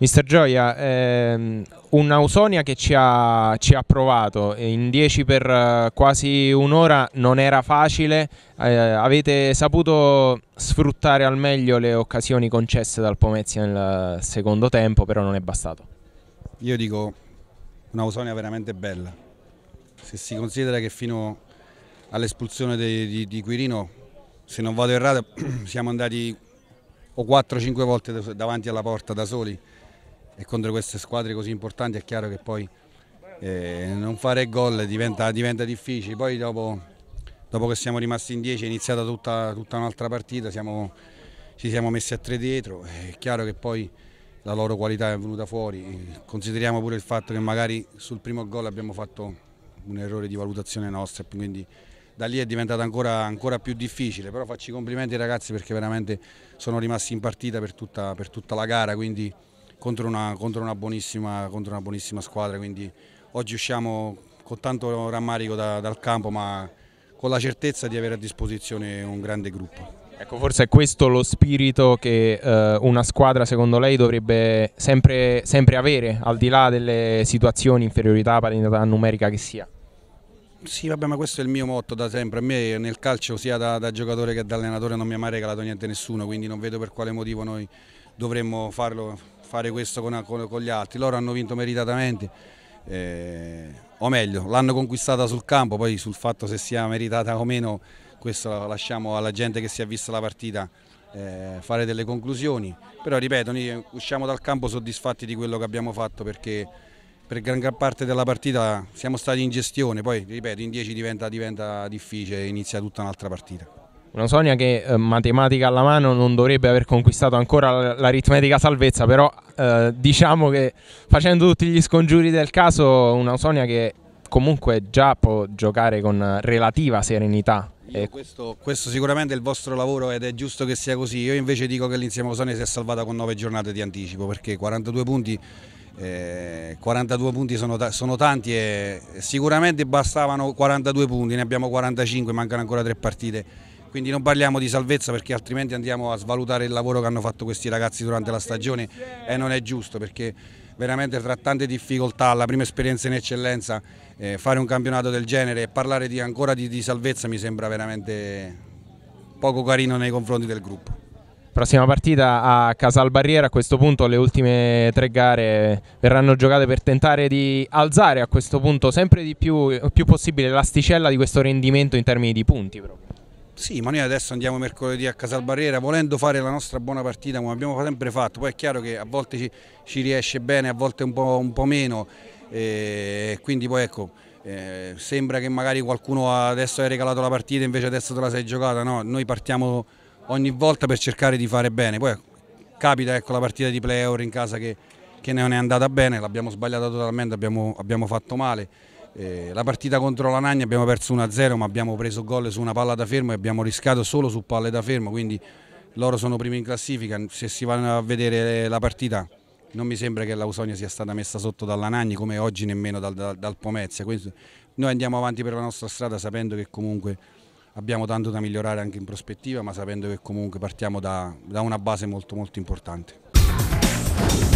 Mister Gioia, ehm, un Ausonia che ci ha, ci ha provato in 10 per eh, quasi un'ora non era facile, eh, avete saputo sfruttare al meglio le occasioni concesse dal Pomezia nel secondo tempo, però non è bastato. Io dico un'Ausonia veramente bella, se si considera che fino all'espulsione di, di Quirino, se non vado errato, siamo andati o 4-5 volte davanti alla porta da soli e contro queste squadre così importanti è chiaro che poi eh, non fare gol diventa, diventa difficile. Poi dopo, dopo, che siamo rimasti in 10 è iniziata tutta, tutta un'altra partita, siamo, ci siamo messi a tre dietro, è chiaro che poi la loro qualità è venuta fuori. Consideriamo pure il fatto che magari sul primo gol abbiamo fatto un errore di valutazione nostra, quindi da lì è diventata ancora, ancora più difficile, però faccio i complimenti ai ragazzi perché veramente sono rimasti in partita per tutta, per tutta la gara, quindi contro una, contro, una contro una, buonissima, squadra, quindi oggi usciamo con tanto rammarico da, dal campo ma con la certezza di avere a disposizione un grande gruppo. Ecco, forse è questo lo spirito che eh, una squadra secondo lei dovrebbe sempre, sempre, avere, al di là delle situazioni, inferiorità, parità numerica che sia. Sì, vabbè, ma questo è il mio motto da sempre. A me nel calcio, sia da, da giocatore che da allenatore, non mi ha mai regalato niente a nessuno, quindi non vedo per quale motivo noi dovremmo farlo fare questo con, con, con gli altri. Loro hanno vinto meritatamente. Eh, o meglio, l'hanno conquistata sul campo, poi sul fatto se sia meritata o meno, questo lo lasciamo alla gente che si è vista la partita eh, fare delle conclusioni, però ripeto, noi usciamo dal campo soddisfatti di quello che abbiamo fatto perché per gran, parte della partita siamo stati in gestione, poi ripeto, in 10 diventa, diventa difficile, inizia tutta un'altra partita. Una Sonia che eh, matematica alla mano non dovrebbe aver conquistato ancora l'aritmetica salvezza, però eh, diciamo che facendo tutti gli scongiuri del caso, una Sonia che comunque già può giocare con relativa serenità. Questo, questo, sicuramente è il vostro lavoro ed è giusto che sia così. Io invece dico che l'insieme a Sonia si è salvata con 9 giornate di anticipo perché 42 punti 42 eh, punti sono, sono, tanti e sicuramente bastavano 42 punti, ne abbiamo 45, mancano ancora tre partite quindi non parliamo di salvezza perché altrimenti andiamo a svalutare il lavoro che hanno fatto questi ragazzi durante la stagione e non è giusto perché veramente tra tante difficoltà, la prima esperienza in eccellenza, eh, fare un campionato del genere e parlare di, ancora di, di salvezza mi sembra veramente poco carino nei confronti del gruppo. Prossima partita a Casal Casalbarriera, a questo punto le ultime tre gare verranno giocate per tentare di alzare a questo punto sempre di più, più possibile l'asticella di questo rendimento in termini di punti proprio. Sì, ma noi adesso andiamo mercoledì a Casalbarriera mm. volendo fare la nostra buona partita come abbiamo sempre fatto, poi è chiaro che a volte ci, ci riesce bene, a volte un po', un po meno, e eh, quindi poi ecco... Eh, sembra che magari qualcuno adesso hai regalato la partita invece adesso te la sei giocata, no, noi partiamo ogni volta per cercare di fare bene, poi capita ecco, la partita di Player in casa che, che non è andata bene, l'abbiamo sbagliata totalmente, abbiamo, abbiamo fatto male, eh, la partita contro la Nagna abbiamo perso 1-0 ma abbiamo preso gol su una palla da fermo e abbiamo riscato solo su palle da fermo, quindi loro sono primi in classifica, se si vanno a vedere eh, la partita non mi sembra che l'Ausonia sia stata messa sotto dalla Nagni come oggi nemmeno dal, dal, dal Pomezia, quindi noi andiamo avanti per la nostra strada sapendo che comunque abbiamo tanto da migliorare anche in prospettiva ma sapendo che comunque partiamo da, da una base molto molto importante.